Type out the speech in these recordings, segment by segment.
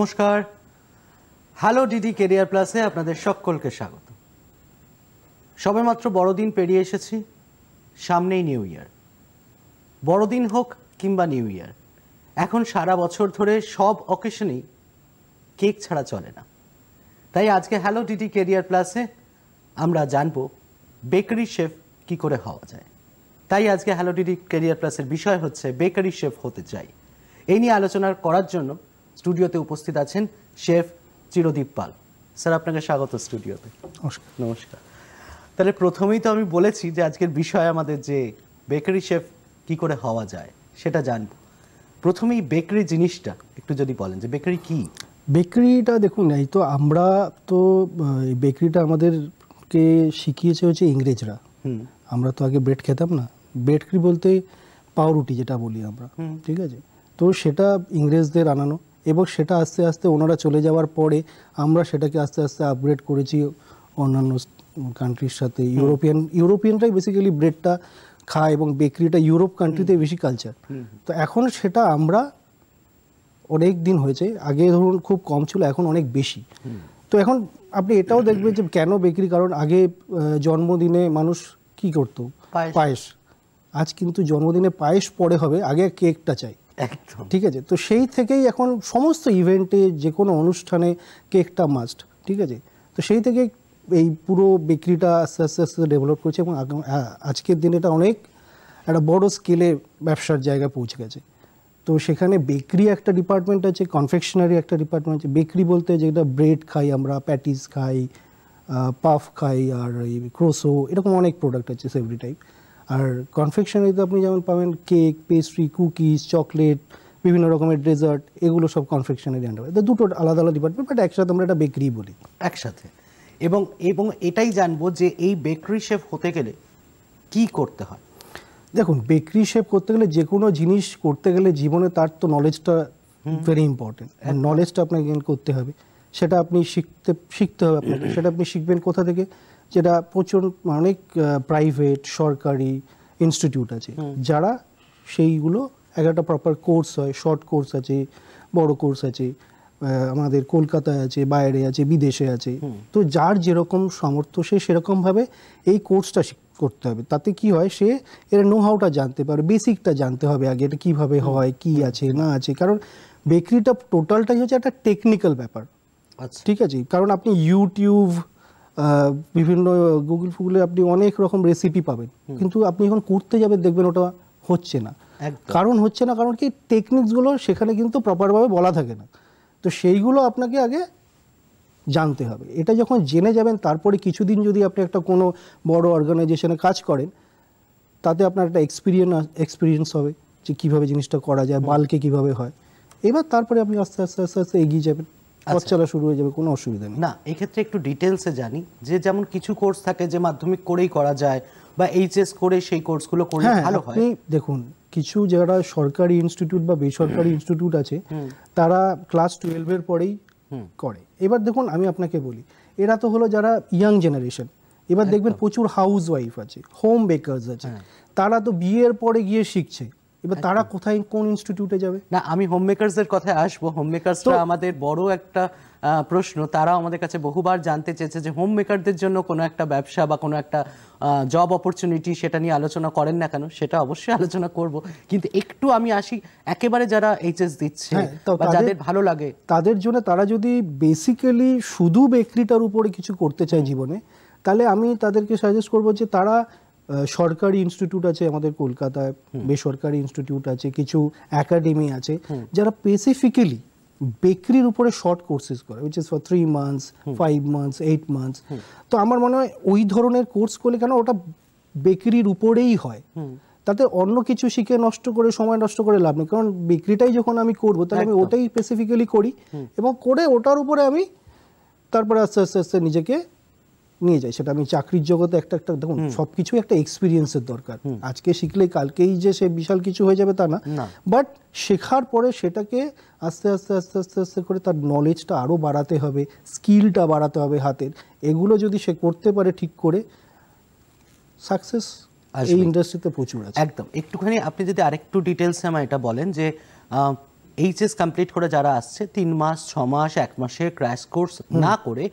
নমস্কার hello DD career প্লাসে আপনাদের সকলকে স্বাগত সবেমাত্র বড়দিন পেরিয়ে এসেছি সামনেই নিউ ইয়ার বড়দিন হোক কিংবা নিউ ইয়ার এখন সারা বছর ধরে সব অকেশনেই কেক ছাড়া চলে না তাই আজকে হ্যালো ডিডি কেরিয়ার প্লাসে আমরা জানব বেকারি শেফ কি করে হওয়া যায় তাই আজকে হ্যালো ডিডি কেরিয়ার প্লাসের বিষয় হচ্ছে বেকারি শেফ হতে চাই এই নিয়ে আলোচনা করার জন্য স্টুডিওতে উপস্থিত আছেন শেফ চিরদীপ পাল স্যার আপনাকে স্বাগত স্টুডিওতে নমস্কার নমস্কার তাহলে প্রথমেই তো আমি বলেছি যে আজকের বিষয় আমাদের যে বেকারি শেফ কি করে হওয়া যায় সেটা জানব প্রথমেই বেকারি জিনিসটা একটু যদি বলেন যে বেকারি কি বেকারিটা দেখুন এই তো আমরা তো বেকারিটা আমাদেরকে শিখিয়েছে হচ্ছে ইংরেজরা আমরা তো আগে ব্রেড খেতাম না ব্রেডকারি বলতে পাউরুটি যেটা বলি আমরা ঠিক আছে তো সেটা ইংরেজদের আনানো এবং সেটা আস্তে আস্তে ওনারা চলে যাওয়ার পরে আমরা সেটাকে আস্তে আস্তে আপগ্রেড করেছি অন্যান্য কান্ট্রির সাথে ইউরোপিয়ান ইউরোপিয়ানরাই বেসিক্যালি ব্রেডটা খায় এবং বেকারিটা ইউরোপ কান্ট্রিতে বেশি কালচার তো এখন সেটা আমরা অনেক দিন হয়েছে আগে ধরুন খুব কম ছিল এখন অনেক বেশি তো এখন আপনি এটাও দেখবেন যে কেন বেকারি কারণ আগে জন্মদিনে মানুষ কি করতো পায়েস আজ কিন্তু জন্মদিনে পায়েস পরে হবে আগে কেকটা চাই ঠিক আছে তো সেই থেকেই এখন সমস্ত ইভেন্টে যে কোনো অনুষ্ঠানে কেকটা মাস্ট ঠিক আছে তো সেই থেকে এই পুরো বিক্রিটা আস্তে আস্তে আস্তে ডেভেলপ করছে এবং আজকের দিনে এটা অনেক একটা বড় স্কেলে ব্যবসার জায়গায় পৌঁছে গেছে তো সেখানে বেকারি একটা ডিপার্টমেন্ট আছে কনফেকশনারি একটা ডিপার্টমেন্ট আছে বেকারি বলতে যেটা ব্রেড খাই আমরা প্যাটিস খাই পাফ খাই আর এই ক্রোসো এরকম অনেক প্রোডাক্ট আছে সেভরি টাইপ আর কনফেকশনারিতে আপনি যেমন পাবেন কেক পেস্ট্রি কুকিজ চকলেট বিভিন্ন রকমের ডেজার্ট এগুলো সব কনফেকশনারি আন্ডার তো দুটো আলাদা আলাদা ডিপার্টমেন্ট বাট একসাথে আমরা একটা বেকারি বলি একসাথে এবং এবং এটাই জানবো যে এই বেকারি শেফ হতে গেলে কি করতে হয় দেখুন বেকারি শেফ করতে গেলে যে কোনো জিনিস করতে গেলে জীবনে তার তো নলেজটা ভেরি ইম্পর্টেন্ট অ্যান্ড নলেজটা আপনাকে গেন করতে হবে সেটা আপনি শিখতে শিখতে হবে আপনাকে সেটা আপনি শিখবেন কোথা থেকে যেটা প্রচুর অনেক প্রাইভেট সরকারি ইনস্টিটিউট আছে যারা সেইগুলো একটা প্রপার কোর্স হয় শর্ট কোর্স আছে বড় কোর্স আছে আমাদের কলকাতায় আছে বাইরে আছে বিদেশে আছে তো যার যেরকম সামর্থ্য সে সেরকমভাবে এই কোর্সটা করতে হবে তাতে কি হয় সে এর নো হাউটা জানতে পারে বেসিকটা জানতে হবে আগে এটা কীভাবে হয় কি আছে না আছে কারণ বেকারিটা টোটালটাই হচ্ছে একটা টেকনিক্যাল ব্যাপার আচ্ছা। ঠিক আছে কারণ আপনি ইউটিউব বিভিন্ন গুগল ফুগলে আপনি অনেক রকম রেসিপি পাবেন কিন্তু আপনি এখন করতে যাবেন দেখবেন ওটা হচ্ছে না কারণ হচ্ছে না কারণ কি টেকনিক্সগুলো সেখানে কিন্তু প্রপারভাবে বলা থাকে না তো সেইগুলো আপনাকে আগে জানতে হবে এটা যখন জেনে যাবেন তারপরে কিছুদিন যদি আপনি একটা কোনো বড় অর্গানাইজেশনে কাজ করেন তাতে আপনার একটা এক্সপিরিয়েন্স এক্সপিরিয়েন্স হবে যে কীভাবে জিনিসটা করা যায় বালকে কিভাবে হয় এবার তারপরে আপনি আস্তে আস্তে আস্তে আস্তে এগিয়ে যাবেন আচ্ছা। পথ চলা শুরু হয়ে যাবে কোনো অসুবিধা নেই না এক্ষেত্রে একটু ডিটেলসে জানি যে যেমন কিছু কোর্স থাকে যে মাধ্যমিক করেই করা যায় বা এইচএস করে সেই কোর্সগুলো করে ভালো হয় দেখুন কিছু যারা সরকারি ইনস্টিটিউট বা বেসরকারি ইনস্টিটিউট আছে তারা ক্লাস টুয়েলভের পরেই করে এবার দেখুন আমি আপনাকে বলি এরা তো হলো যারা ইয়াং জেনারেশন এবার দেখবেন প্রচুর হাউস ওয়াইফ আছে হোম বেকার্স আছে হ্যাঁ। তারা তো বিয়ের পরে গিয়ে শিখছে এবার তারা কোথায় কোন ইনস্টিটিউটে যাবে না আমি হোম মেকারসদের কথায় আসবো হোম মেকারসরা আমাদের বড় একটা প্রশ্ন তারা আমাদের কাছে বহুবার জানতে চেয়েছে যে হোম মেকারদের জন্য কোনো একটা ব্যবসা বা কোনো একটা জব অপরচুনিটি সেটা নিয়ে আলোচনা করেন না কেন সেটা অবশ্যই আলোচনা করব কিন্তু একটু আমি আসি একেবারে যারা এইচএস দিচ্ছে হ্যাঁ, বা যাদের ভালো লাগে তাদের জন্য তারা যদি বেসিক্যালি শুধু বেকরিটার উপরে কিছু করতে চায় জীবনে তাহলে আমি তাদেরকে সাজেস্ট করবো যে তারা সরকারি ইনস্টিটিউট আছে আমাদের কলকাতায় বেসরকারি ইনস্টিটিউট আছে কিছু একাডেমি আছে যারা স্পেসিফিক্যালি বেকরির উপরে শর্ট কোর্সেস করে which is for three months five months eight months তো আমার মনে হয় ওই ধরনের কোর্স করলে কেন ওটা বেকরির উপরেই হয় তাতে অন্য কিছু শিখে নষ্ট করে সময় নষ্ট করে লাভ নেই কারণ বিক্রিটাই যখন আমি করবো তাহলে আমি ওটাই স্পেসিফিক্যালি করি এবং করে ওটার উপরে আমি তারপরে আস্তে আস্তে আস্তে নিজেকে নিয়ে যায় সেটা আমি চাকরির জগতে একটা একটা দেখুন সবকিছু একটা এক্সপিরিয়েন্সের দরকার আজকে শিখলে কালকেই যে সে বিশাল কিছু হয়ে যাবে তা না বাট শেখার পরে সেটাকে আস্তে আস্তে আস্তে আস্তে আস্তে করে তার নলেজটা আরও বাড়াতে হবে স্কিলটা বাড়াতে হবে হাতের এগুলো যদি সে করতে পারে ঠিক করে সাকসেস এই ইন্ডাস্ট্রিতে প্রচুর আছে একদম একটুখানি আপনি যদি আরেকটু ডিটেলসে আমায় এটা বলেন যে এইচএস কমপ্লিট করে যারা আসছে তিন মাস ছ মাস এক মাসের ক্র্যাশ কোর্স না করে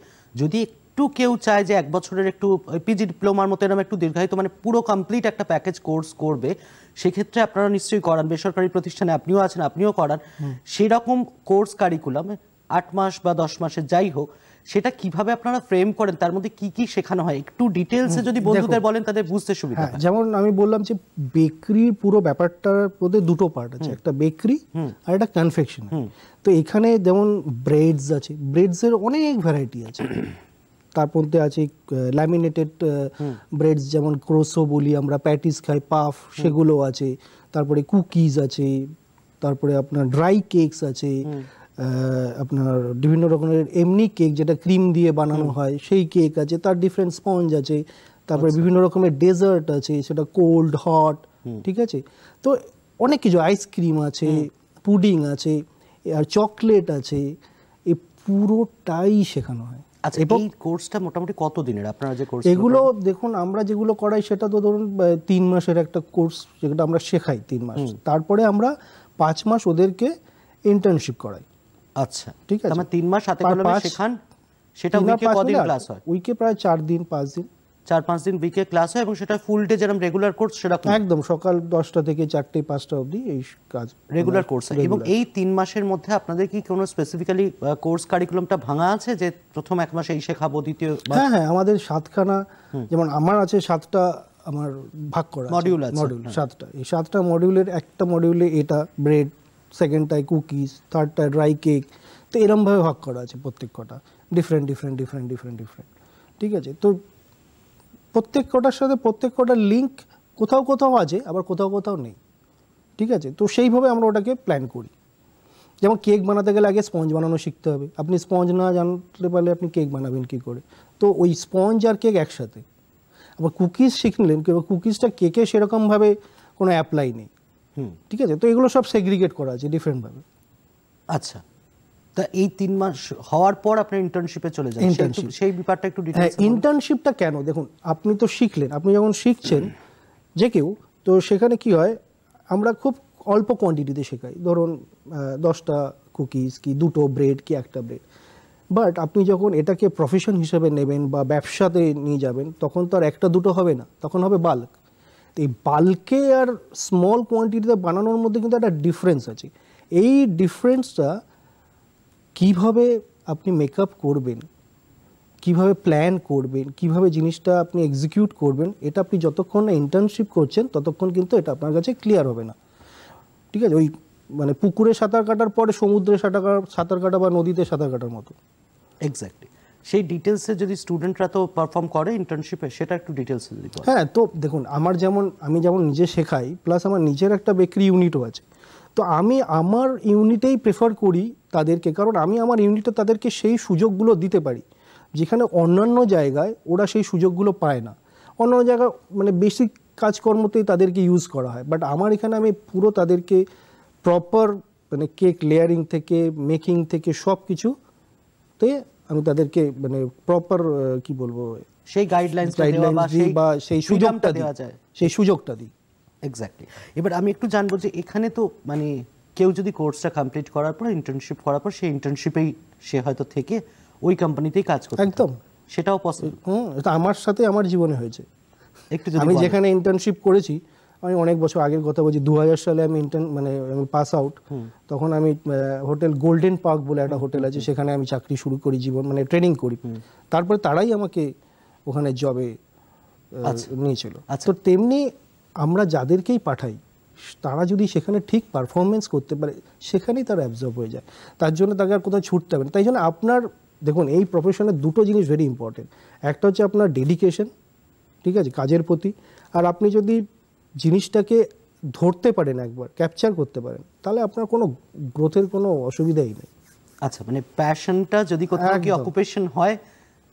যদি একটু কেউ চায় যে এক বছরের একটু পিজি ডিপ্লোমার মতো এরকম একটু দীর্ঘায়িত মানে পুরো কমপ্লিট একটা প্যাকেজ কোর্স করবে সেক্ষেত্রে আপনারা নিশ্চয়ই করান বেসরকারি প্রতিষ্ঠানে আপনিও আছেন আপনিও করান সেরকম কোর্স কারিকুলাম আট মাস বা দশ মাসের যাই হোক সেটা কিভাবে আপনারা ফ্রেম করেন তার মধ্যে কি কি শেখানো হয় একটু ডিটেলসে যদি বন্ধুদের বলেন তাদের বুঝতে সুবিধা হ্যাঁ, যেমন আমি বললাম যে বেকরির পুরো ব্যাপারটার মধ্যে দুটো পার্ট আছে একটা বেকরি আর একটা কনফেকশন তো এখানে যেমন ব্রেডস আছে ব্রেডসের অনেক ভ্যারাইটি আছে তার মধ্যে আছে ল্যামিনেটেড ব্রেডস যেমন ক্রোসো বলি আমরা প্যাটিস খাই পাফ সেগুলো আছে তারপরে কুকিজ আছে তারপরে আপনার ড্রাই কেকস আছে আপনার বিভিন্ন রকমের এমনি কেক যেটা ক্রিম দিয়ে বানানো হয় সেই কেক আছে তার ডিফারেন্ট স্পঞ্জ আছে তারপরে আচ্ছা। বিভিন্ন রকমের ডেজার্ট আছে সেটা কোল্ড হট ঠিক আছে তো অনেক কিছু আইসক্রিম আছে পুডিং আছে আর চকলেট আছে এ পুরোটাই শেখানো হয় কোর্সটা আচ্ছা, মোটামুটি কত দিনের আপনারা যে কোর্স এগুলো দেখুন আমরা যেগুলো করাই সেটা তো ধরুন তিন মাসের একটা কোর্স যেটা আমরা শেখাই তিন মাস তারপরে আমরা পাঁচ মাস ওদেরকে ইন্টার্নশিপ করাই আচ্ছা ঠিক আছে মানে তিন মাস হাতে কলমে শেখান সেটা উইকে ক্লাস হয় উইকে প্রায় চার দিন পাঁচ দিন চার পাঁচ দিন উইকে ক্লাস হয় এবং সেটা ফুল ডে যেরকম রেগুলার কোর্স সেরকম একদম সকাল দশটা থেকে চারটে পাঁচটা অবধি এই কাজ রেগুলার মানে কোর্স এবং এই তিন মাসের মধ্যে আপনাদের কি কোনো স্পেসিফিক্যালি কোর্স কারিকুলামটা ভাঙা আছে যে প্রথম এক মাসে এই শেখাবো দ্বিতীয় হ্যাঁ হ্যাঁ আমাদের সাতখানা যেমন আমার আছে সাতটা আমার ভাগ করা মডিউল আছে মডিউল হ্যাঁ। সাতটা এই সাতটা মডিউলের একটা মডিউলে এটা ব্রেড সেকেন্ডটায় কুকিজ থার্ডটায় ড্রাই কেক তো এরমভাবে ভাগ করা আছে প্রত্যেক কটা different different different different different ঠিক আছে তো প্রত্যেক কটার সাথে প্রত্যেক কটার লিঙ্ক কোথাও কোথাও আছে আবার কোথাও কোথাও নেই ঠিক আছে তো সেইভাবে আমরা ওটাকে প্ল্যান করি যেমন কেক বানাতে গেলে আগে স্পঞ্জ বানানো শিখতে হবে আপনি স্পঞ্জ না জানতে পারলে আপনি কেক বানাবেন কী করে তো ওই স্পঞ্জ আর কেক একসাথে আবার কুকিজ শিখলেন কিংবা কুকিজটা কেকে সেরকমভাবে কোনো অ্যাপ্লাই নেই ঠিক আছে তো এগুলো সব সেগ্রিগেট করা আছে ডিফারেন্টভাবে আচ্ছা তা এই তিন মাস হওয়ার পর আপনার ইন্টার্নশিপে চলে যান সেই ব্যাপারটা একটু ইন্টার্নশিপটা হ্যাঁ, কেন দেখুন আপনি তো শিখলেন আপনি যখন শিখছেন যে কেউ তো সেখানে কি হয় আমরা খুব অল্প কোয়ান্টিটিতে শেখাই ধরুন দশটা কুকিজ কি দুটো ব্রেড কি একটা ব্রেড বাট আপনি যখন এটাকে প্রফেশন হিসেবে নেবেন বা ব্যবসাতে নিয়ে যাবেন তখন তো আর একটা দুটো হবে না তখন হবে বাল্ক এই বাল্কে আর স্মল কোয়ান্টিটিতে বানানোর মধ্যে কিন্তু একটা ডিফারেন্স আছে এই ডিফারেন্সটা কিভাবে আপনি মেকআপ করবেন কিভাবে প্ল্যান করবেন কিভাবে জিনিসটা আপনি এক্সিকিউট করবেন এটা আপনি যতক্ষণ না ইন্টার্নশিপ করছেন ততক্ষণ কিন্তু এটা আপনার কাছে ক্লিয়ার হবে না ঠিক আছে ওই মানে পুকুরে সাঁতার কাটার পরে সমুদ্রে সাঁতার সাঁতার কাটা বা নদীতে সাঁতার কাটার মতো এক্স্যাক্টলি সেই ডিটেলসে যদি স্টুডেন্টরা তো পারফর্ম করে ইন্টার্নশিপে সেটা একটু ডিটেলসে যদি হ্যাঁ তো দেখুন আমার যেমন আমি যেমন নিজে শেখাই প্লাস আমার নিজের একটা বেকারি ইউনিটও আছে তো আমি আমার ইউনিটেই প্রেফার করি তাদেরকে কারণ আমি আমার ইউনিটে তাদেরকে সেই সুযোগগুলো দিতে পারি যেখানে অন্যান্য জায়গায় ওরা সেই সুযোগগুলো পায় না অন্যান্য জায়গায় মানে বেসিক কাজকর্মতেই তাদেরকে ইউজ করা হয় বাট আমার এখানে আমি পুরো তাদেরকে প্রপার মানে কেক লেয়ারিং থেকে মেকিং থেকে সব কিছুতে আমি তাদেরকে মানে প্রপার কি বলবো সেই গাইডলাইন্স বা সেই সুযোগটা দেওয়া যায় সেই সুযোগটা দিই এক্স্যাক্টলি এবার আমি একটু জানবো যে এখানে তো মানে কেউ যদি কোর্সটা কমপ্লিট করার পর ইন্টার্নশিপ করার পর সেই ইন্টার্নশিপেই সে হয়তো থেকে ওই কোম্পানিতেই কাজ করে একদম সেটাও পসিবল হুম এটা আমার সাথে আমার জীবনে হয়েছে একটু আমি যেখানে ইন্টার্নশিপ করেছি আমি অনেক বছর আগের কথা বলছি দু সালে আমি ইন্টার্ন মানে আমি পাস আউট তখন আমি হোটেল গোল্ডেন পার্ক বলে একটা হোটেল আছে সেখানে আমি চাকরি শুরু করি জীবন মানে ট্রেনিং করি তারপরে তারাই আমাকে ওখানে জবে আচ্ছা। নিয়েছিল আচ্ছা। তো তেমনি আমরা যাদেরকেই পাঠাই তারা যদি সেখানে ঠিক পারফরমেন্স করতে পারে সেখানেই তারা অ্যাবজর্ব হয়ে যায় তার জন্য তাকে আর কোথাও ছুটতে হবে না তাই জন্য আপনার দেখুন এই প্রফেশনে দুটো জিনিস ভেরি ইম্পর্টেন্ট একটা হচ্ছে আপনার ডেডিকেশন ঠিক আছে কাজের প্রতি আর আপনি যদি জিনিসটাকে ধরতে পারেন একবার ক্যাপচার করতে পারেন তাহলে আপনার কোনো গ্রোথের কোনো অসুবিধাই নেই আচ্ছা মানে প্যাশনটা যদি কোথাও কি অকুপেশন হয়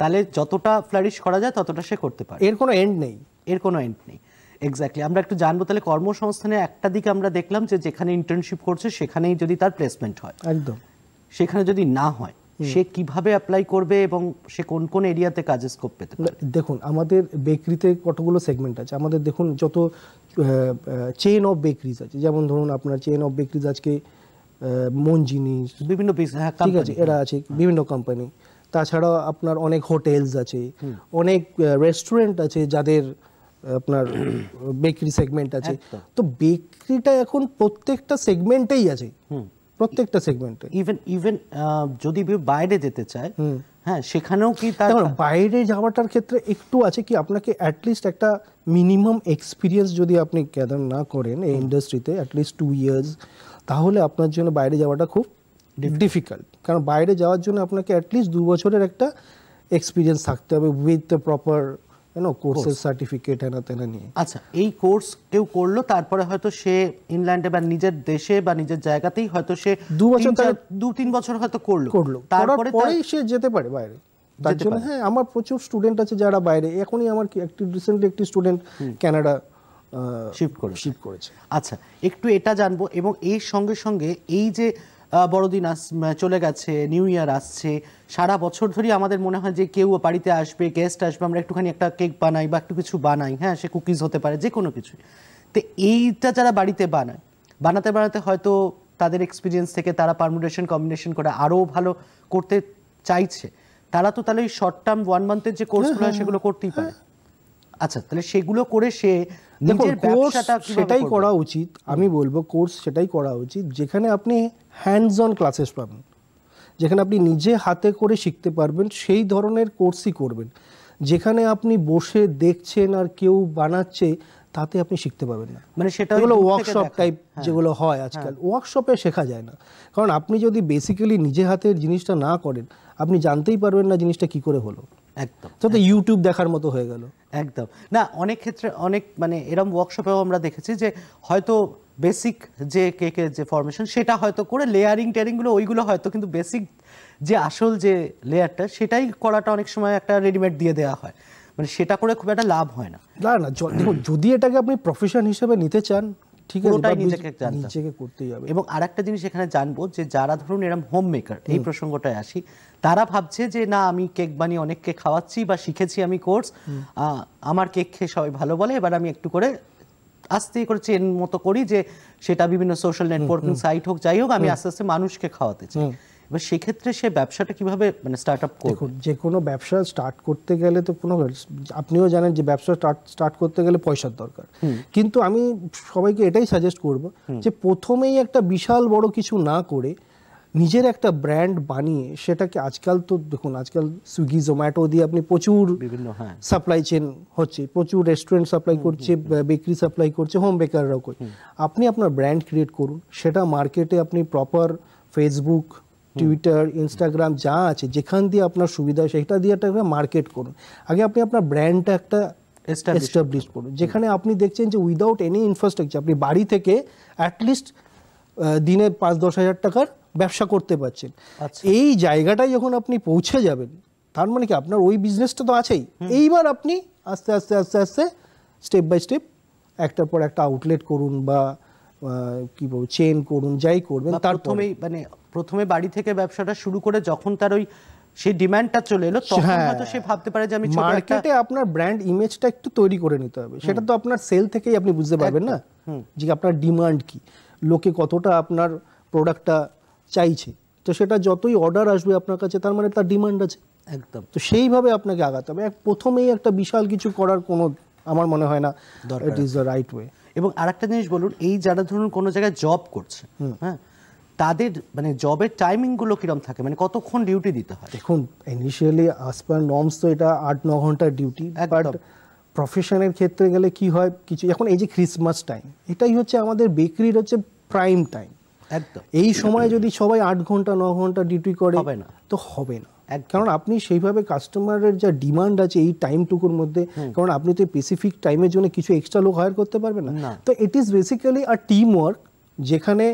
তাহলে যতটা ফ্ল্যারিশ করা যায় ততটা সে করতে পারে এর কোনো এন্ড নেই এর কোনো এন্ড নেই এক্স্যাক্টলি আমরা একটু জানবো তাহলে কর্মসংস্থানের একটা দিক আমরা দেখলাম যে যেখানে ইন্টার্নশিপ করছে সেখানেই যদি তার প্লেসমেন্ট হয় একদম সেখানে যদি না হয় সে কিভাবে অ্যাপ্লাই করবে এবং সে কোন কোন এরিয়াতে কাজের স্কোপ পেতে দেখুন আমাদের বেকরিতে কতগুলো সেগমেন্ট আছে আমাদের দেখুন যত চেন অফ বেকরিজ আছে যেমন ধরুন আপনার চেইন অফ বেকরিজ আজকে মন জিনিস বিভিন্ন হ্যাঁ, ঠিক আছে এরা হ্যাঁ। আছে বিভিন্ন কোম্পানি তাছাড়া আপনার অনেক হোটেলস আছে অনেক রেস্টুরেন্ট আছে যাদের আপনার বেকারি সেগমেন্ট আছে তো বেকারিটা এখন প্রত্যেকটা সেগমেন্টেই আছে প্রত্যেকটা সেগমেন্টে ইভেন ইভেন যদি বাইরে যেতে চায় হ্যাঁ সেখানেও কি তার বাইরে যাওয়াটার ক্ষেত্রে একটু আছে কি আপনাকে অ্যাটলিস্ট একটা মিনিমাম এক্সপিরিয়েন্স যদি আপনি গ্যাদার না করেন এই ইন্ডাস্ট্রিতে অ্যাটলিস্ট টু ইয়ার্স তাহলে আপনার জন্য বাইরে যাওয়াটা খুব ডিফিকাল্ট কারণ বাইরে যাওয়ার জন্য আপনাকে অ্যাটলিস্ট দু বছরের একটা এক্সপিরিয়েন্স থাকতে হবে উইথ দ্য প্রপার কেন কোর্সের সার্টিফিকেট হেনা তেনা নিয়ে আচ্ছা এই কোর্স কেউ করলো তারপরে হয়তো সে ইংল্যান্ডে বা নিজের দেশে বা নিজের জায়গাতেই হয়তো সে দু বছর দু তিন বছর হয়তো করলো করলো তারপরে সে যেতে পারে বাইরে তার জন্য হ্যাঁ আমার প্রচুর স্টুডেন্ট আছে যারা বাইরে এখনই আমার একটি রিসেন্টলি একটি স্টুডেন্ট কানাডা শিফট করে শিফট করেছে আচ্ছা একটু এটা জানবো এবং এর সঙ্গে সঙ্গে এই যে বড়দিন আস চলে গেছে নিউ ইয়ার আসছে সারা বছর ধরেই আমাদের মনে হয় যে কেউ বাড়িতে আসবে গেস্ট আসবে আমরা একটুখানি একটা কেক বানাই বা একটু কিছু বানাই হ্যাঁ সে কুকিজ হতে পারে যে কোনো কিছু তো এইটা যারা বাড়িতে বানায় বানাতে বানাতে হয়তো তাদের এক্সপিরিয়েন্স থেকে তারা পারমুটেশন কম্বিনেশন করে আরও ভালো করতে চাইছে তারা তো তাহলে ওই শর্ট টার্ম ওয়ান মান্থের যে কোর্সগুলো হ্যাঁ, হ্যাঁ। সেগুলো করতেই পারে হ্যাঁ। আচ্ছা তাহলে সেগুলো করে সে নিজের ব্যবসাটা সেটাই করা উচিত আমি বলবো কোর্স সেটাই করা উচিত যেখানে আপনি হ্যান্ডস অন ক্লাসেস পাবেন যেখানে আপনি নিজে হাতে করে শিখতে পারবেন সেই ধরনের কোর্সই করবেন যেখানে আপনি বসে দেখছেন আর কেউ বানাচ্ছে তাতে আপনি শিখতে পারবেন না মানে সেটা হলো ওয়ার্কশপ টাইপ যেগুলো হয় হ্যাঁ। আজকাল ওয়ার্কশপে শেখা যায় না কারণ আপনি যদি বেসিক্যালি নিজে হাতের জিনিসটা না করেন আপনি জানতেই পারবেন না জিনিসটা কি করে হলো একদম তো ইউটিউব দেখার মতো হয়ে গেল একদম না অনেক ক্ষেত্রে অনেক মানে এরম ওয়ার্কশপেও আমরা দেখেছি যে হয়তো বেসিক যে কেকের যে ফরমেশন সেটা হয়তো করে লেয়ারিং টেয়ারিংগুলো ওইগুলো হয়তো কিন্তু বেসিক যে আসল যে লেয়ারটা সেটাই করাটা অনেক সময় একটা রেডিমেড দিয়ে দেওয়া হয় মানে সেটা করে খুব একটা লাভ হয় না না না দেখুন যদি এটাকে আপনি প্রফেশন হিসেবে নিতে চান ঠিক আছে নিজেকে নিজেকে করতেই হবে এবং আরেকটা জিনিস এখানে জানবো যে যারা ধরুন এরম হোম মেকার এই প্রসঙ্গটায় আসি তারা ভাবছে যে না আমি কেক বানিয়ে অনেককে খাওয়াচ্ছি বা শিখেছি আমি কোর্স আমার কেক খেয়ে সবাই ভালো বলে এবার আমি একটু করে আস্তে করে চেন মতো করি যে সেটা বিভিন্ন সোশ্যাল নেটওয়ার্কিং সাইট হোক যাই হোক আমি আস্তে আস্তে মানুষকে খাওয়াতে চাই এবার সেক্ষেত্রে সে ব্যবসাটা কিভাবে মানে স্টার্ট আপ দেখুন যে কোনো ব্যবসা স্টার্ট করতে গেলে তো কোনো আপনিও জানেন যে ব্যবসা স্টার্ট করতে গেলে পয়সার দরকার কিন্তু আমি সবাইকে এটাই সাজেস্ট করব যে প্রথমেই একটা বিশাল বড় কিছু না করে নিজের একটা ব্র্যান্ড বানিয়ে সেটাকে আজকাল তো দেখুন আজকাল সুইগি জোম্যাটো দিয়ে আপনি প্রচুর বিভিন্ন সাপ্লাই হ্যাঁ। চেন হচ্ছে প্রচুর রেস্টুরেন্ট সাপ্লাই করছে বেকারি সাপ্লাই করছে হোম বেকাররাও করছে আপনি আপনার ব্র্যান্ড ক্রিয়েট করুন সেটা মার্কেটে আপনি প্রপার ফেসবুক টুইটার ইনস্টাগ্রাম যা আছে যেখান দিয়ে আপনার সুবিধা সেটা দিয়ে একটা মার্কেট করুন আগে আপনি আপনার ব্র্যান্ডটা একটা এস্টাবলিশ করুন যেখানে আপনি দেখছেন যে উইদাউট এনি ইনফ্রাস্ট্রাকচার আপনি বাড়ি থেকে অ্যাটলিস্ট দিনে পাঁচ দশ হাজার টাকার ব্যবসা করতে পারছেন আচ্ছা। এই জায়গাটায় যখন আপনি পৌঁছে যাবেন তার মানে কি আপনার ওই বিজনেসটা তো আছেই এইবার আপনি আস্তে আস্তে আস্তে আস্তে স্টেপ বাই স্টেপ একটার পর একটা আউটলেট করুন বা কি বলবো চেন করুন যাই করবেন তার প্রথমেই মানে প্রথমে বাড়ি থেকে ব্যবসাটা শুরু করে যখন তার ওই সেই ডিমান্ডটা চলে এলো তখন হ্যাঁ। হয়তো সে ভাবতে পারে যে আমি মার্কেটে আপনার ব্র্যান্ড ইমেজটা একটু তৈরি করে নিতে হবে সেটা তো আপনার সেল থেকেই আপনি বুঝতে পারবেন না যে আপনার ডিমান্ড কি লোকে কতটা আপনার প্রোডাক্টটা চাইছে তো সেটা যতই অর্ডার আসবে আপনার কাছে তার মানে তার ডিমান্ড আছে একদম তো সেইভাবে আপনাকে আগাতে হবে প্রথমেই একটা বিশাল কিছু করার কোনো আমার মনে হয় না it is the right way এবং আরেকটা জিনিস বলুন এই যারা ধরুন কোনো জায়গায় জব করছে হ্যাঁ তাদের মানে জবের টাইমিংগুলো কীরকম থাকে মানে কতক্ষণ ডিউটি দিতে হয় দেখুন ইনিশিয়ালি পার নর্মস তো এটা আট ন ঘন্টার ডিউটি বাট প্রফেশনের ক্ষেত্রে গেলে কি হয় কিছু এখন এই যে ক্রিসমাস টাইম এটাই হচ্ছে আমাদের বেকারির হচ্ছে প্রাইম টাইম একদম এই সময় যদি সবাই আট ঘন্টা ন ঘন্টা ডিউটি করে হবে না তো হবে না এক কারণ আপনি সেইভাবে কাস্টমারের যা ডিমান্ড আছে এই টাইমটুকুর মধ্যে কারণ আপনি তো স্পেসিফিক টাইমের জন্য কিছু এক্সট্রা লোক হায়ার করতে পারবেন না তো it is basically a team work যেখানে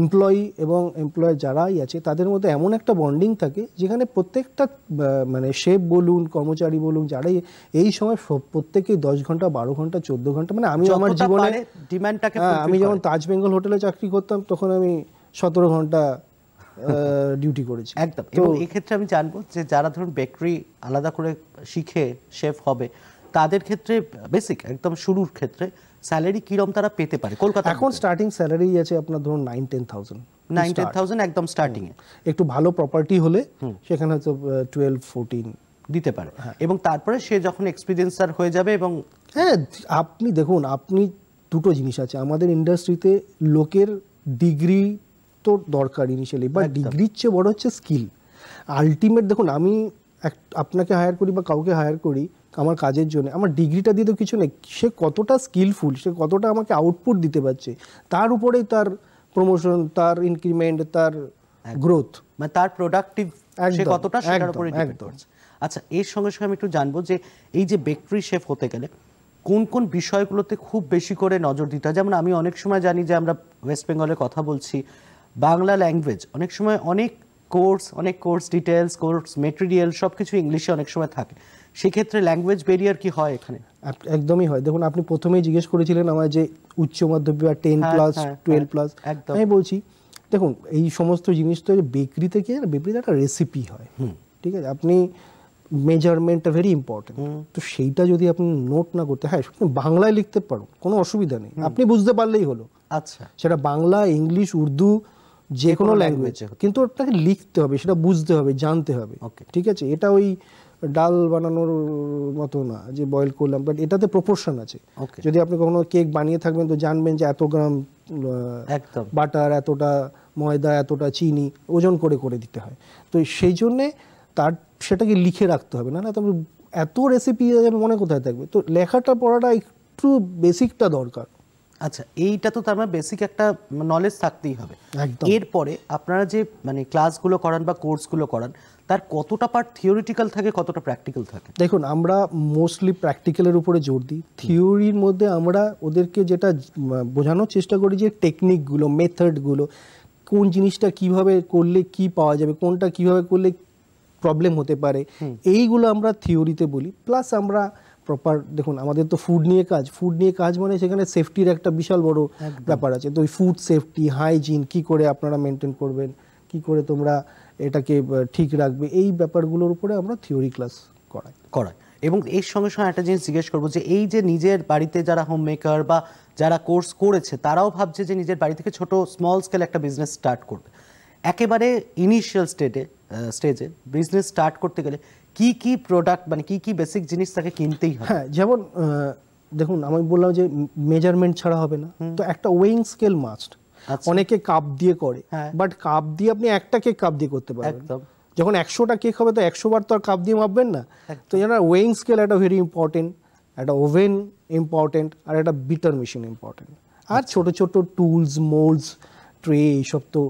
এমপ্লয়ি এবং এমপ্লয়ার যারাই আছে তাদের মধ্যে এমন একটা বন্ডিং থাকে যেখানে প্রত্যেকটা মানে শেফ বলুন কর্মচারী বলুন যারাই এই সময় প্রত্যেকেই দশ ঘন্টা বারো ঘন্টা চোদ্দ ঘন্টা মানে আমি আমার জীবনে ডিম্যান্ডটাকে হ্যাঁ, আমি যখন তাজ বেঙ্গল হোটেলে চাকরি করতাম তখন আমি সতেরো ঘন্টা ডিউটি করেছি একদম এবং এক্ষেত্রে আমি জানবো যে যারা ধরুন বেকারি আলাদা করে শিখে শেফ হবে তাদের ক্ষেত্রে বেসিক একদম শুরুর ক্ষেত্রে স্যালারি কিরম তারা পেতে পারে কলকাতা এখন স্টার্টিং স্যালারি আছে আপনার ধরুন nine ten thousand nine ten thousand একদম স্টার্টিং একটু ভালো প্রপার্টি হলে সেখানে হয়তো টুয়েলভ ফোরটিন দিতে পারে হ্যাঁ। এবং তারপরে সে যখন এক্সপিরিয়েন্স স্যার হয়ে যাবে এবং হ্যাঁ আপনি দেখুন আপনি দুটো জিনিস আছে আমাদের ইন্ডাস্ট্রিতে লোকের ডিগ্রি তো দরকার ইনিশিয়ালি বা ডিগ্রির চেয়ে বড় হচ্ছে স্কিল আলটিমেট দেখুন আমি আপনাকে হায়ার করি বা কাউকে হায়ার করি আমার কাজের জন্য আমার ডিগ্রিটা দিয়ে তো কিছু নেই সে কতটা স্কিলফুল সে কতটা আমাকে আউটপুট দিতে পারছে তার উপরেই তার প্রমোশন তার ইনক্রিমেন্ট তার গ্রোথ মানে তার প্রোডাক্টিভ সে কতটা সেটার উপরে ডিপেন্ড করছে আচ্ছা এর সঙ্গে সঙ্গে আমি একটু জানবো যে এই যে বেকারি শেফ হতে গেলে কোন কোন বিষয়গুলোতে খুব বেশি করে নজর দিতে হয় যেমন আমি অনেক সময় জানি যে আমরা ওয়েস্ট বেঙ্গলে কথা বলছি বাংলা ল্যাঙ্গুয়েজ অনেক সময় অনেক কোর্স অনেক কোর্স ডিটেলস কোর্স মেটেরিয়াল সব কিছু ইংলিশে অনেক সময় থাকে সেক্ষেত্রে ল্যাঙ্গুয়েজ ব্যারিয়ার কি হয় এখানে একদমই হয় দেখুন আপনি প্রথমেই জিজ্ঞেস করেছিলেন আমার যে উচ্চ মাধ্যমিক বা টেন প্লাস টুয়েলভ প্লাস আমি বলছি দেখুন এই সমস্ত জিনিস তো বেকরিতে কি না বেকরিতে একটা রেসিপি হয় ঠিক আছে আপনি মেজারমেন্টটা ভেরি ইম্পর্টেন্ট তো সেইটা যদি আপনি নোট না করতে হ্যাঁ বাংলায় লিখতে পারো কোনো অসুবিধা নেই আপনি বুঝতে পারলেই হলো আচ্ছা সেটা বাংলা ইংলিশ উর্দু যে কোনো ল্যাঙ্গুয়েজ কিন্তু ওটাকে লিখতে হবে সেটা বুঝতে হবে জানতে হবে ঠিক আছে এটা ওই ডাল বানানোর মতো না যে বয়েল করলাম বাট এটাতে প্রপোর্শন আছে যদি আপনি কখনো কেক বানিয়ে থাকবেন তো জানবেন যে এত গ্রাম একদম বাটার এতটা ময়দা এতটা চিনি ওজন করে করে দিতে হয় তো সেই জন্যে তার সেটাকে লিখে রাখতে হবে না না তো এত রেসিপি মনে কোথায় থাকবে তো লেখাটা পড়াটা একটু বেসিকটা দরকার আচ্ছা এইটা তো তার মানে বেসিক একটা নলেজ থাকতেই হবে এরপরে আপনারা যে মানে ক্লাসগুলো করান বা কোর্সগুলো করান তার কতটা পার্ট থিওরিটিক্যাল থাকে কতটা প্র্যাকটিক্যাল থাকে দেখুন আমরা মোস্টলি প্র্যাকটিক্যালের উপরে জোর দিই থিওরির মধ্যে আমরা ওদেরকে যেটা বোঝানোর চেষ্টা করি যে টেকনিকগুলো মেথডগুলো কোন জিনিসটা কিভাবে করলে কি পাওয়া যাবে কোনটা কিভাবে করলে প্রবলেম হতে পারে এইগুলো আমরা থিওরিতে বলি প্লাস আমরা প্রপার দেখুন আমাদের তো ফুড নিয়ে কাজ ফুড নিয়ে কাজ মানে সেখানে সেফটির একটা বিশাল বড় ব্যাপার আছে তো ওই ফুড সেফটি হাইজিন কি করে আপনারা মেনটেন করবেন কি করে তোমরা এটাকে ঠিক রাখবে এই ব্যাপারগুলোর উপরে আমরা থিওরি ক্লাস করাই করাই এবং এর সঙ্গে সঙ্গে একটা জিনিস জিজ্ঞেস করবো যে এই যে নিজের বাড়িতে যারা হোম মেকার বা যারা কোর্স করেছে তারাও ভাবছে যে নিজের বাড়ি থেকে ছোট স্মল স্কেল একটা বিজনেস স্টার্ট করবে একেবারে ইনিশিয়াল স্টেটে স্টেজে বিজনেস স্টার্ট করতে গেলে কি কি প্রোডাক্ট মানে কি কি বেসিক জিনিস তাকে কিনতেই হয় হ্যাঁ যেমন দেখুন আমি বললাম যে মেজারমেন্ট ছাড়া হবে না তো একটা ওয়েইং স্কেল মাস্ট আচ্ছা। অনেকে কাপ দিয়ে করে বাট হ্যাঁ। কাপ দিয়ে আপনি একটা কেক কাপ দিয়ে করতে পারেন একদম যখন একশোটা কেক হবে তো একশো বার তো আর কাপ দিয়ে মাপবেন না তো জানা ওয়েইং স্কেল একটা ভেরি ইম্পর্টেন্ট একটা ওভেন ইম্পর্টেন্ট আর একটা বিটার মেশিন ইম্পর্টেন্ট আর আচ্ছা। ছোট ছোট টুলস মোল্ডস ট্রে এইসব তো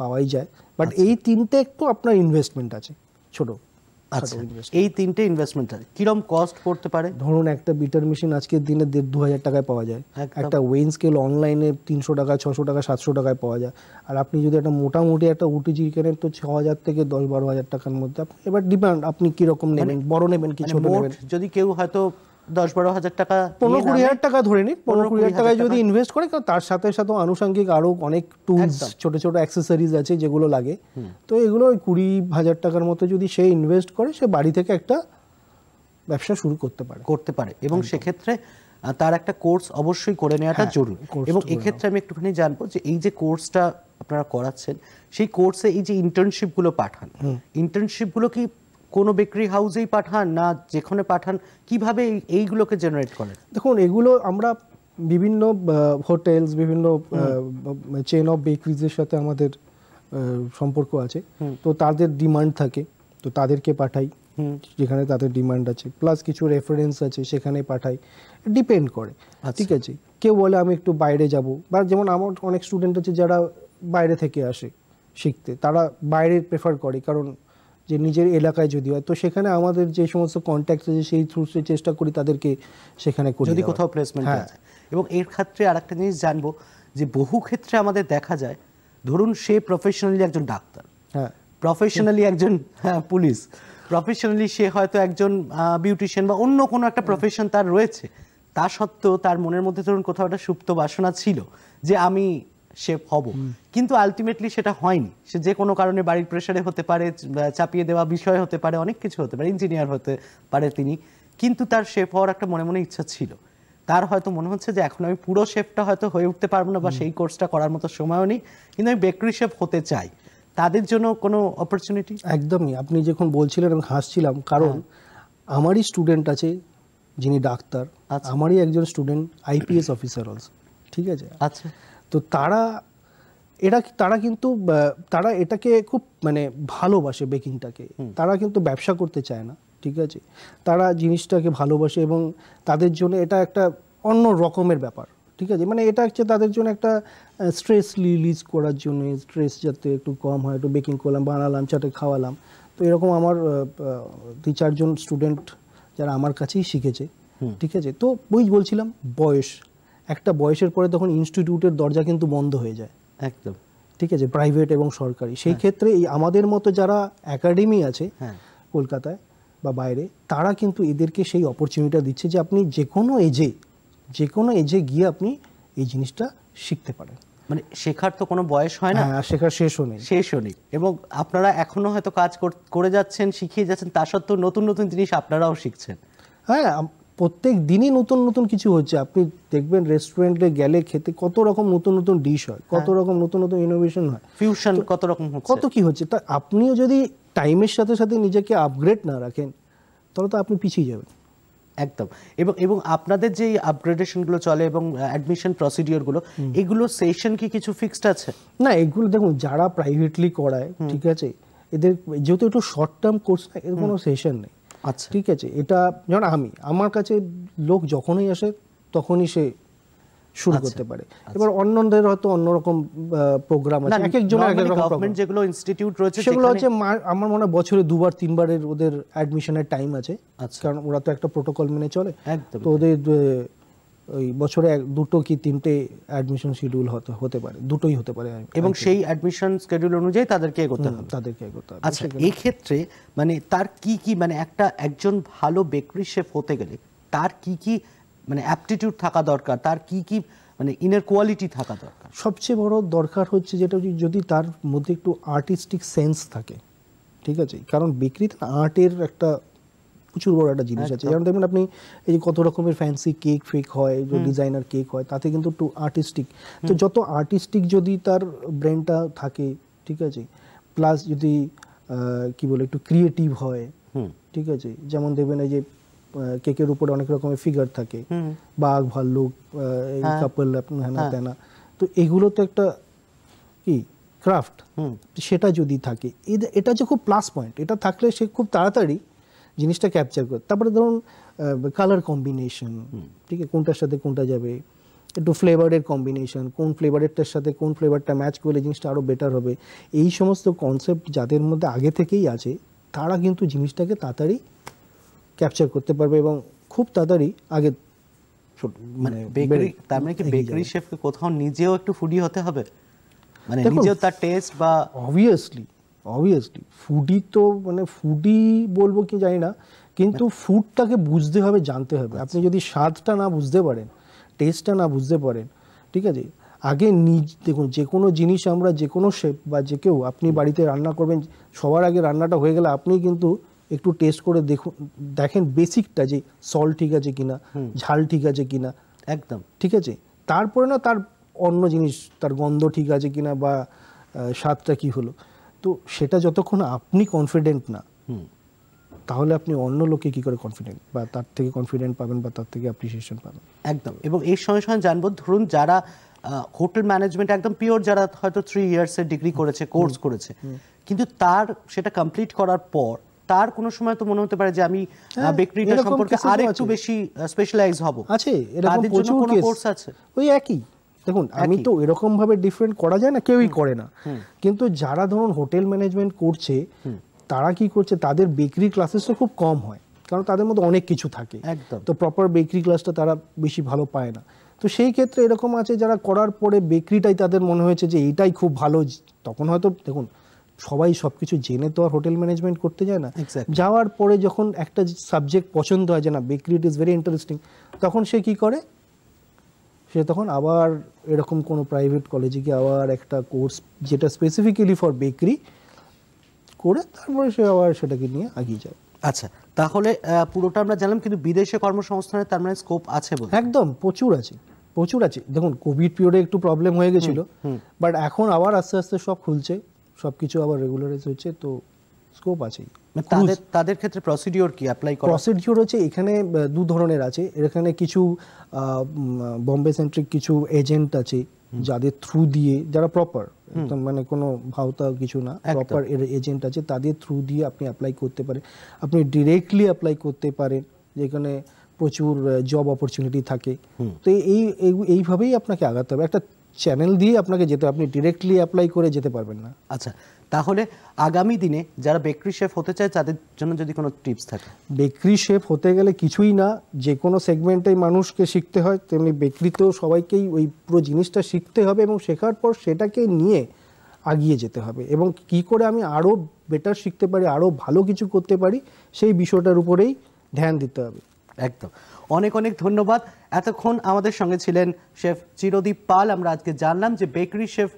পাওয়াই যায় বাট আচ্ছা। এই তিনটে একটু আপনার ইনভেস্টমেন্ট আছে ছোটো আচ্ছা, এই তিনটে ইনভেস্টমেন্ট ইনভেস্টমেন্টটা কিরম কস্ট পড়তে পারে ধরুন একটা বিটার মেশিন আজকের দিনে দেড় দু হাজার টাকায় পাওয়া যায় একটা ওয়েন স্কেল অনলাইনে তিনশো টাকা ছশো টাকা সাতশো টাকায় পাওয়া যায় আর আপনি যদি একটা মোটামুটি একটা ওটিজি কেনেন তো ছ হাজার থেকে দশ বারো হাজার টাকার মধ্যে এবার ডিপেন্ড আপনি কীরকম মানে নেবেন বড় নেবেন কি মানে ছোট নেবেন যদি কেউ হয়তো দশ বারো হাজার টাকা পনেরো কুড়ি হাজার টাকা ধরে নিন পনেরো কুড়ি হাজার টাকায় যদি ইনভেস্ট করে তার সাথে সাথে আনুষঙ্গিক আরও অনেক টুলস ছোট ছোট অ্যাক্সেসরিজ আছে যেগুলো লাগে তো এগুলো ওই কুড়ি হাজার টাকার মতো যদি সে ইনভেস্ট করে সে বাড়ি থেকে একটা ব্যবসা শুরু করতে পারে করতে পারে এবং সেক্ষেত্রে তার একটা কোর্স অবশ্যই করে নেওয়াটা হ্যাঁ, জরুরি এবং এক্ষেত্রে আমি একটুখানি জানবো যে এই যে কোর্সটা আপনারা করাচ্ছেন সেই কোর্সে এই যে ইন্টার্নশিপগুলো পাঠান ইন্টার্নশিপগুলো কি কোনো বেকারি হাউসেই পাঠান না যেখানে পাঠান কিভাবে এইগুলোকে জেনারেট করেন দেখুন এগুলো আমরা বিভিন্ন হোটেলস বিভিন্ন চেন অফ বেকারিজের সাথে আমাদের সম্পর্ক আছে তো তাদের ডিমান্ড থাকে তো তাদেরকে পাঠাই যেখানে তাদের ডিমান্ড আছে প্লাস কিছু রেফারেন্স আছে সেখানে পাঠাই ডিপেন্ড করে আচ্ছা। ঠিক আছে কেউ বলে আমি একটু বাইরে যাব বা যেমন আমার অনেক স্টুডেন্ট আছে যারা বাইরে থেকে আসে শিখতে তারা বাইরে প্রেফার করে কারণ যে নিজের এলাকায় যদি হয় তো সেখানে আমাদের যে সমস্ত কন্ট্যাক্ট আছে সেই থ্রুতে চেষ্টা করি তাদেরকে সেখানে যদি কোথাও প্লেসমেন্ট হ্যাঁ এবং এর ক্ষেত্রে আরেকটা জিনিস জানবো যে বহু ক্ষেত্রে আমাদের দেখা যায় ধরুন সে প্রফেশনালি একজন ডাক্তার হ্যাঁ প্রফেশনালি একজন হ্যাঁ, পুলিশ প্রফেশনালি সে হয়তো একজন বিউটিশিয়ান বা অন্য কোনো একটা প্রফেশন তার রয়েছে তা সত্ত্বেও তার মনের মধ্যে ধরুন কোথাও একটা সুপ্ত বাসনা ছিল যে আমি শেপ হব কিন্তু আলটিমেটলি সেটা হয়নি সে যে কোনো কারণে বাড়ির প্রেশারে হতে পারে চাপিয়ে দেওয়া বিষয় হতে পারে অনেক কিছু হতে পারে ইঞ্জিনিয়ার হতে পারে তিনি কিন্তু তার শেপ হওয়ার একটা মনে মনে ইচ্ছা ছিল তার হয়তো মনে হচ্ছে যে এখন আমি পুরো শেপটা হয়তো হয়ে উঠতে পারবো না বা সেই কোর্সটা করার মতো সময়ও নেই কিন্তু আমি বেকারি শেপ হতে চাই তাদের জন্য কোনো অপরচুনিটি একদমই আপনি যখন বলছিলেন আমি হাসছিলাম কারণ হ্যাঁ। আমারই স্টুডেন্ট আছে যিনি ডাক্তার আচ্ছা। আমারই একজন স্টুডেন্ট আইপিএস অফিসার অলস ঠিক আছে আচ্ছা তো তারা এরা তারা কিন্তু তারা এটাকে খুব মানে ভালোবাসে বেকিংটাকে তারা কিন্তু ব্যবসা করতে চায় না ঠিক আছে তারা জিনিসটাকে ভালোবাসে এবং তাদের জন্য এটা একটা অন্য রকমের ব্যাপার ঠিক আছে মানে এটা হচ্ছে তাদের জন্য একটা স্ট্রেস রিলিজ করার জন্য স্ট্রেস যাতে একটু কম হয় একটু বেকিং করলাম বানালাম চাটে খাওয়ালাম তো এরকম আমার দু চারজন স্টুডেন্ট যারা আমার কাছেই শিখেছে ঠিক আছে তো ওই বলছিলাম বয়স একটা বয়সের পরে তখন ইনস্টিটিউটের দরজা কিন্তু বন্ধ হয়ে যায় একদম ঠিক আছে প্রাইভেট এবং সরকারি সেই হ্যাঁ। ক্ষেত্রে এই আমাদের মতো যারা একাডেমি আছে হ্যাঁ। কলকাতায় বা বাইরে তারা কিন্তু এদেরকে সেই অপরচুনিটিটা দিচ্ছে যে আপনি যে কোনো এজে যে কোনো এজে গিয়ে আপনি এই জিনিসটা শিখতে পারেন মানে শেখার তো কোনো বয়স হয় না হ্যাঁ, শেখার শেষও নেই শেষও নেই এবং আপনারা এখনও হয়তো কাজ করে যাচ্ছেন শিখিয়ে যাচ্ছেন তা সত্ত্বেও নতুন নতুন জিনিস আপনারাও শিখছেন হ্যাঁ প্রত্যেক দিনই নতুন নতুন কিছু হচ্ছে আপনি দেখবেন রেস্টুরেন্টে গেলে খেতে কত রকম নতুন নতুন ডিশ হয় কত হ্যাঁ। রকম নতুন নতুন ইনোভেশন হয় ফিউশন কত রকম কত কি হচ্ছে তা আপনিও যদি টাইমের সাথে সাথে নিজেকে আপগ্রেড না রাখেন তাহলে তো আপনি পিছিয়ে যাবেন একদম এবং এবং আপনাদের যে আপগ্রেডেশনগুলো চলে এবং অ্যাডমিশন প্রসিডিওরগুলো এগুলো সেশন কি কিছু ফিক্সড আছে না এগুলো দেখুন যারা প্রাইভেটলি করায় ঠিক আছে এদের যেহেতু একটু শর্ট টার্ম কোর্স না এর কোনো সেশন নেই আচ্ছা ঠিক আছে এটা যেমন আমি আমার কাছে লোক যখনই আসে তখনই সে শুরু আচ্ছা, করতে পারে আচ্ছা। এবার অন্যদের হয়তো অন্যরকম প্রোগ্রাম আছে এক একজনের এক গভর্নমেন্ট যেগুলো ইনস্টিটিউট রয়েছে সেগুলো হচ্ছে আমার মনে হয় বছরে দুবার তিনবারের ওদের অ্যাডমিশনের টাইম আছে আচ্ছা। কারণ ওরা তো একটা প্রোটোকল মেনে চলে তো ওদের ওই বছরে দুটো কি তিনটে অ্যাডমিশন শিডিউল হতে হতে পারে দুটোই হতে পারে এবং সেই অ্যাডমিশন স্কেডিউল অনুযায়ী তাদেরকে এগোতে হবে তাদেরকে এগোতে হবে আচ্ছা এই ক্ষেত্রে মানে তার কি কি মানে একটা একজন ভালো বেকারি শেফ হতে গেলে তার কি কি মানে অ্যাপটিটিউড থাকা দরকার তার কি কি মানে ইনার কোয়ালিটি থাকা দরকার সবচেয়ে বড় দরকার হচ্ছে যেটা যদি তার মধ্যে একটু আর্টিস্টিক সেন্স থাকে ঠিক আছে কারণ বিক্রিতে আর্টের একটা প্রচুর বড় একটা জিনিস আছে যেমন দেখবেন আপনি এই যে কত রকমের ফ্যান্সি কেক ফেক হয় যে ডিজাইনার কেক হয় তাতে কিন্তু একটু আর্টিস্টিক তো যত আর্টিস্টিক যদি তার ব্র্যান্ডটা থাকে ঠিক আছে প্লাস যদি কি বলে একটু ক্রিয়েটিভ হয় ঠিক আছে যেমন দেখবেন এই যে কেকের উপরে অনেক রকমের ফিগার থাকে বাঘ ভাল্লুক কাপল হেনা হ্যাঁ। হ্যাঁ। তেনা তো এগুলো তো একটা কি ক্রাফট সেটা যদি থাকে এটা যে খুব প্লাস পয়েন্ট এটা থাকলে সে খুব তাড়াতাড়ি জিনিসটা ক্যাপচার করে তারপরে ধরুন কালার কম্বিনেশন ঠিক আছে কোনটার সাথে কোনটা যাবে একটু ফ্লেভারের কম্বিনেশন কোন ফ্লেভারেরটার সাথে কোন ফ্লেভারটা ম্যাচ করলে জিনিসটা আরও বেটার হবে এই সমস্ত কনসেপ্ট যাদের মধ্যে আগে থেকেই আছে তারা কিন্তু জিনিসটাকে তাড়াতাড়ি ক্যাপচার করতে পারবে এবং খুব তাড়াতাড়ি আগে মানে বেকারি তার মানে কি বেকারি শেফকে কোথাও নিজেও একটু ফুডি হতে হবে মানে নিজেও তার টেস্ট বা অবভিয়াসলি অবভিয়াসলি ফুডি তো মানে ফুডি বলবো কি জানি না কিন্তু ফুডটাকে বুঝতে হবে জানতে হবে আচ্ছা। আপনি যদি স্বাদটা না বুঝতে পারেন টেস্টটা না বুঝতে পারেন ঠিক আছে আগে নিজ দেখুন যে কোনো জিনিস আমরা যে কোনো শেপ বা যে কেউ আপনি বাড়িতে রান্না করবেন সবার আগে রান্নাটা হয়ে গেলে আপনি কিন্তু একটু টেস্ট করে দেখুন দেখেন বেসিকটা যে সল ঠিক আছে কিনা ঝাল ঠিক আছে কিনা একদম ঠিক আছে তারপরে না তার অন্য জিনিস তার গন্ধ ঠিক আছে কিনা বা স্বাদটা কি হলো তো সেটা যতক্ষণ আপনি কনফিডেন্ট না তাহলে আপনি অন্য লোকে কি করে কনফিডেন্ট বা তার থেকে কনফিডেন্ট পাবেন বা তার থেকে অ্যাপ্রিসিয়েশন পাবেন একদম এবং এর সঙ্গে সঙ্গে জানবো ধরুন যারা হোটেল ম্যানেজমেন্ট একদম পিওর যারা হয়তো থ্রি ইয়ার্স এর ডিগ্রি করেছে কোর্স করেছে কিন্তু তার সেটা কমপ্লিট করার পর তার কোনো সময় তো মনে হতে পারে যে আমি বেকারিটা হ্যাঁ, সম্পর্কে আরেকটু বেশি স্পেশালাইজ হব আছে এরকম প্রচুর কোর্স আছে ওই একই দেখুন আমি তো এরকম ভাবে ডিফারেন্ট করা যায় না কেউই করে না কিন্তু যারা ধরুন হোটেল ম্যানেজমেন্ট করছে তারা কি করছে তাদের বেকারি ক্লাসেস তো খুব কম হয় কারণ তাদের মধ্যে অনেক কিছু থাকে একদম তো প্রপার বেকরি ক্লাসটা তারা বেশি ভালো পায় না তো সেই ক্ষেত্রে এরকম আছে যারা করার পরে বেকারিটাই তাদের মনে হয়েছে যে এটাই খুব ভালো তখন হয়তো দেখুন সবাই সব কিছু জেনে তো আর হোটেল ম্যানেজমেন্ট করতে যায় না যাওয়ার পরে যখন একটা সাবজেক্ট পছন্দ হয় যে না bakery it is very interesting তখন সে কি করে সে তখন আবার এরকম কোনো প্রাইভেট কলেজে গিয়ে আবার একটা কোর্স যেটা স্পেসিফিক্যালি ফর বেকারি করে তারপরে সে আবার সেটাকে নিয়ে এগিয়ে যায় আচ্ছা তাহলে পুরোটা আমরা জানলাম কিন্তু বিদেশে কর্মসংস্থানের তার মানে স্কোপ আছে বলে একদম প্রচুর আছে প্রচুর আছে দেখুন কোভিড পিরিয়ডে একটু প্রবলেম হয়ে গেছিল বাট এখন আবার আস্তে আস্তে সব খুলছে সব কিছু আবার রেগুলারাইজ হচ্ছে তো স্কোপ আছে মানে তাদের তাদের ক্ষেত্রে প্রসিডিওর কি অ্যাপ্লাই করা প্রসিডিওর হচ্ছে এখানে দু ধরনের আছে এখানে কিছু বম্বে সেন্ট্রিক কিছু এজেন্ট আছে যাদের থ্রু দিয়ে যারা প্রপার মানে কোনো ভাওতা কিছু না প্রপার এজেন্ট আছে তাদের থ্রু দিয়ে আপনি অ্যাপ্লাই করতে পারেন আপনি ডিরেক্টলি অ্যাপ্লাই করতে পারেন যেখানে প্রচুর জব অপরচুনিটি থাকে তো এই এইভাবেই আপনাকে আগাতে হবে একটা চ্যানেল দিয়ে আপনাকে যেতে আপনি ডিরেক্টলি অ্যাপ্লাই করে যেতে পারবেন না আচ্ছা তাহলে আগামী দিনে যারা বেকরি শেফ হতে চায় তাদের জন্য যদি কোনো টিপস থাকে বেকরি শেফ হতে গেলে কিছুই না যে কোনো সেগমেন্টে মানুষকে শিখতে হয় তেমনি বেকরিতেও সবাইকেই ওই পুরো জিনিসটা শিখতে হবে এবং শেখার পর সেটাকে নিয়ে আগিয়ে যেতে হবে এবং কি করে আমি আরও বেটার শিখতে পারি আরও ভালো কিছু করতে পারি সেই বিষয়টার উপরেই ধ্যান দিতে হবে একদম অনেক অনেক ধন্যবাদ এতক্ষণ আমাদের সঙ্গে ছিলেন শেফ চিরদীপ পাল আমরা আজকে জানলাম যে বেকারি শেফ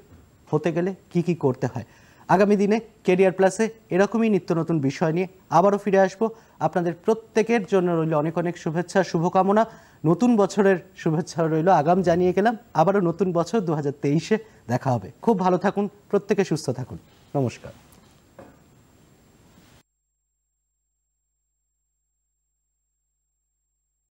হতে গেলে কি কি করতে হয় আগামী দিনে কেরিয়ার প্লাসে এরকমই নিত্য নতুন বিষয় নিয়ে আবারও ফিরে আসব আপনাদের প্রত্যেকের জন্য রইল অনেক অনেক শুভেচ্ছা শুভকামনা নতুন বছরের শুভেচ্ছা রইল আগাম জানিয়ে গেলাম আবারও নতুন বছর দু হাজার দেখা হবে খুব ভালো থাকুন প্রত্যেকে সুস্থ থাকুন নমস্কার